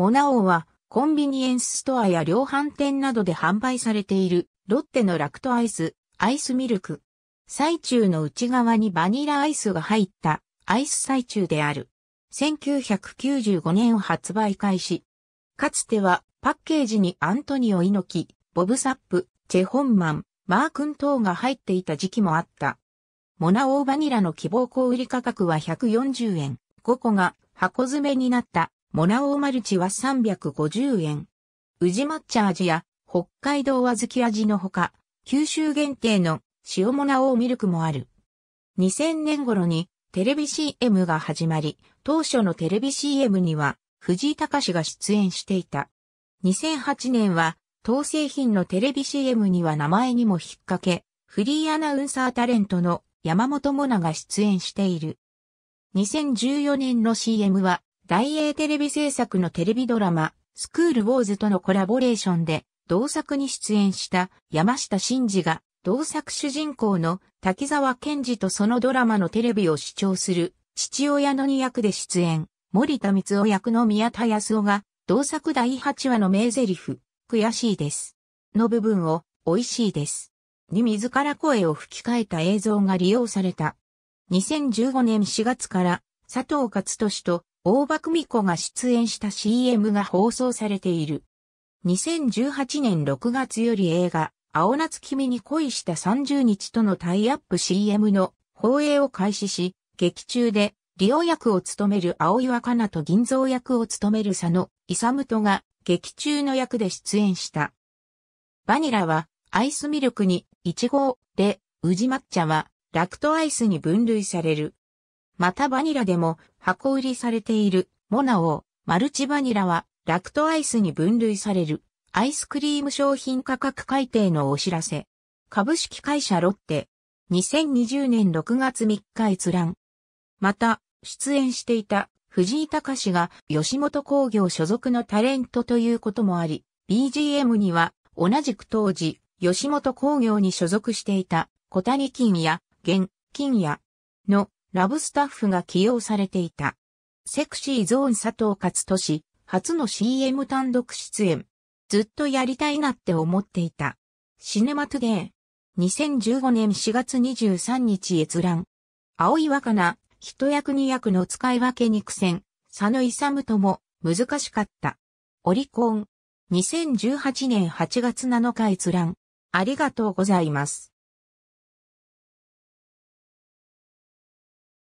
モナ王はコンビニエンスストアや量販店などで販売されているロッテのラクトアイス、アイスミルク。最中の内側にバニラアイスが入ったアイス最中である。1995年を発売開始。かつてはパッケージにアントニオ猪木、ボブサップ、チェホンマン、マー君等が入っていた時期もあった。モナオーバニラの希望小売価格は140円、5個が箱詰めになったモナオーマルチは350円。宇治抹茶味や北海道小豆味のほか、九州限定の塩モナオーミルクもある。2000年頃にテレビ CM が始まり、当初のテレビ CM には藤井隆が出演していた。2008年は当製品のテレビ CM には名前にも引っ掛け、フリーアナウンサータレントの山本モナが出演している。2014年の CM は大英テレビ制作のテレビドラマ、スクールウォーズとのコラボレーションで、同作に出演した山下真司が、同作主人公の滝沢健二とそのドラマのテレビを視聴する父親の2役で出演、森田光夫役の宮田康夫が、同作第8話の名台詞、悔しいです。の部分を、美味しいです。に自ら声を吹き替えた映像が利用された。2015年4月から佐藤勝利と大場久美子が出演した CM が放送されている。2018年6月より映画、青夏君に恋した30日とのタイアップ CM の放映を開始し、劇中で、リオ役を務める青岩かなと銀蔵役を務める佐野、イサムトが、劇中の役で出演した。バニラは、アイスミルクに、イチゴで、宇治抹茶は、ラクトアイスに分類される。またバニラでも、箱売りされているモナオー、マルチバニラはラクトアイスに分類されるアイスクリーム商品価格改定のお知らせ。株式会社ロッテ。2020年6月3日閲覧。また、出演していた藤井隆が吉本工業所属のタレントということもあり、BGM には同じく当時、吉本工業に所属していた小谷金也、現金也のラブスタッフが起用されていた。セクシーゾーン佐藤勝利、初の CM 単独出演。ずっとやりたいなって思っていた。シネマトゥデー。2015年4月23日閲覧。青い若菜、一役二役の使い分け肉戦、佐野勇とも難しかった。オリコン。2018年8月7日閲覧。ありがとうございます。